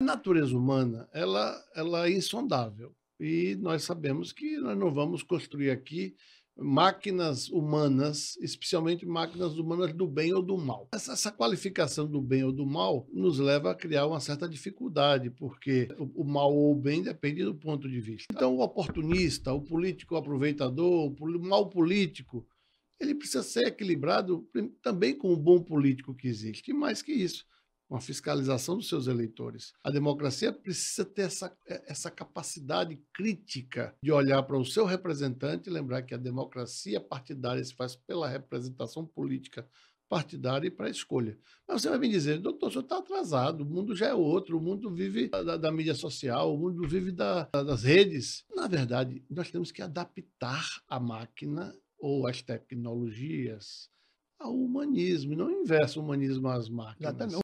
A natureza humana ela, ela é insondável e nós sabemos que nós não vamos construir aqui máquinas humanas, especialmente máquinas humanas do bem ou do mal. Essa, essa, qualificação do bem ou do mal nos leva a criar uma certa dificuldade, porque o, o, mal ou o bem depende do ponto de vista. Então, o oportunista, o político aproveitador, o mal político, ele precisa ser equilibrado também com o bom político que existe. E mais que isso, uma fiscalização dos seus eleitores. A democracia precisa ter essa, é, essa capacidade crítica de olhar para o seu representante e lembrar que a democracia partidária se faz pela representação política partidária e para escolha. Mas você vai me dizer, doutor, o senhor está atrasado, o mundo já é outro, o mundo vive da, da mídia social, o mundo vive da, das redes. Na verdade, nós temos que adaptar a máquina ou as tecnologias ao humanismo, e não inverso o humanismo às máquinas. Exatamente.